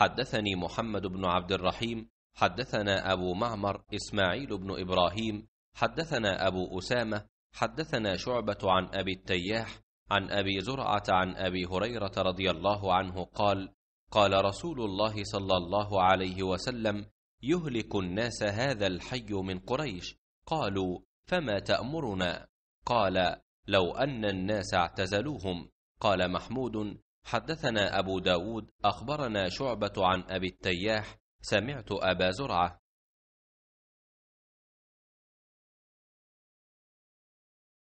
حدثني محمد بن عبد الرحيم حدثنا أبو معمر إسماعيل بن إبراهيم حدثنا أبو أسامة حدثنا شعبة عن أبي التياح عن أبي زرعة عن أبي هريرة رضي الله عنه قال قال رسول الله صلى الله عليه وسلم يهلك الناس هذا الحي من قريش قالوا فما تأمرنا قال لو أن الناس اعتزلوهم قال محمود حدثنا أبو داود أخبرنا شعبة عن أبي التياح سمعت أبا زرعة